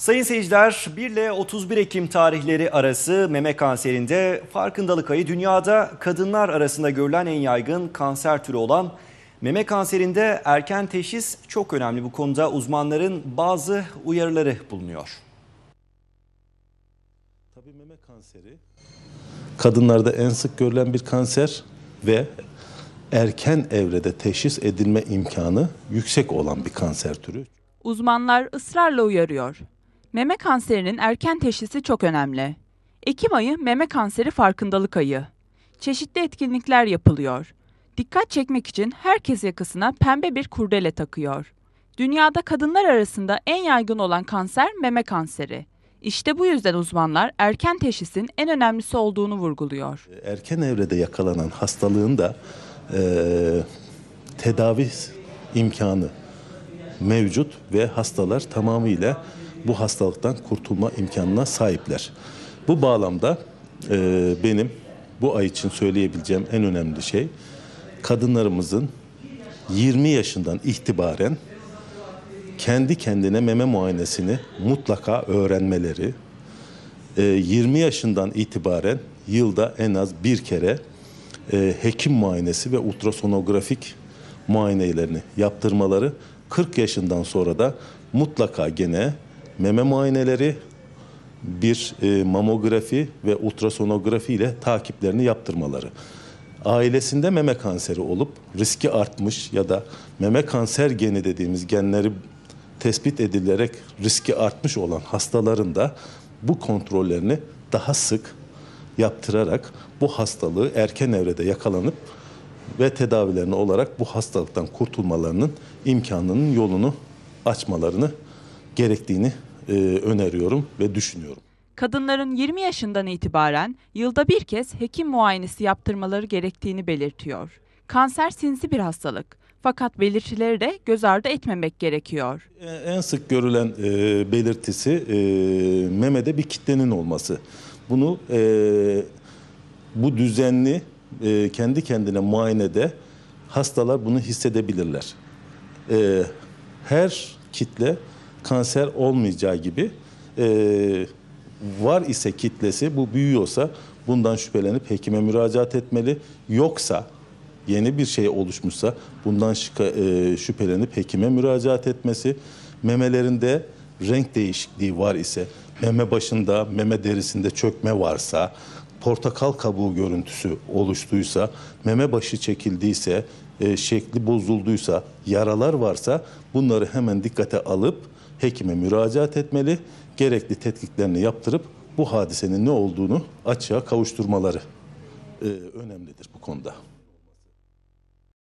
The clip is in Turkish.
Sayın seyirciler 1 ile 31 Ekim tarihleri arası meme kanserinde farkındalık ayı dünyada kadınlar arasında görülen en yaygın kanser türü olan meme kanserinde erken teşhis çok önemli. Bu konuda uzmanların bazı uyarıları bulunuyor. Tabii meme kanseri kadınlarda en sık görülen bir kanser ve erken evrede teşhis edilme imkanı yüksek olan bir kanser türü. Uzmanlar ısrarla uyarıyor. Meme kanserinin erken teşhisi çok önemli. Ekim ayı meme kanseri farkındalık ayı. Çeşitli etkinlikler yapılıyor. Dikkat çekmek için herkes yakasına pembe bir kurdele takıyor. Dünyada kadınlar arasında en yaygın olan kanser meme kanseri. İşte bu yüzden uzmanlar erken teşhisin en önemlisi olduğunu vurguluyor. Erken evrede yakalanan hastalığın da e, tedavi imkanı mevcut ve hastalar tamamıyla bu hastalıktan kurtulma imkanına sahipler. Bu bağlamda e, benim bu ay için söyleyebileceğim en önemli şey kadınlarımızın 20 yaşından itibaren kendi kendine meme muayenesini mutlaka öğrenmeleri, 20 e, yaşından itibaren yılda en az bir kere e, hekim muayenesi ve ultrasonografik muayenelerini yaptırmaları, 40 yaşından sonra da mutlaka gene meme muayeneleri, bir e, mamografi ve ultrasonografi ile takiplerini yaptırmaları. Ailesinde meme kanseri olup riski artmış ya da meme kanser geni dediğimiz genleri tespit edilerek riski artmış olan hastaların da bu kontrollerini daha sık yaptırarak bu hastalığı erken evrede yakalanıp ve tedavilerini olarak bu hastalıktan kurtulmalarının imkanının yolunu açmalarını gerektiğini e, öneriyorum ve düşünüyorum. Kadınların 20 yaşından itibaren yılda bir kez hekim muayenesi yaptırmaları gerektiğini belirtiyor. Kanser sinsi bir hastalık fakat belirtileri de göz ardı etmemek gerekiyor. E, en sık görülen e, belirtisi e, memede bir kitlenin olması. Bunu e, bu düzenli e, kendi kendine muayenede hastalar bunu hissedebilirler. E, her kitle kanser olmayacağı gibi e, var ise kitlesi bu büyüyorsa bundan şüphelenip hekime müracaat etmeli. Yoksa yeni bir şey oluşmuşsa bundan şıka, e, şüphelenip hekime müracaat etmesi, memelerinde renk değişikliği var ise, meme başında, meme derisinde çökme varsa, portakal kabuğu görüntüsü oluştuysa, meme başı çekildiyse, e, şekli bozulduysa, yaralar varsa bunları hemen dikkate alıp hekime müracaat etmeli, gerekli tetkiklerini yaptırıp bu hadisenin ne olduğunu açığa kavuşturmaları e, önemlidir bu konuda.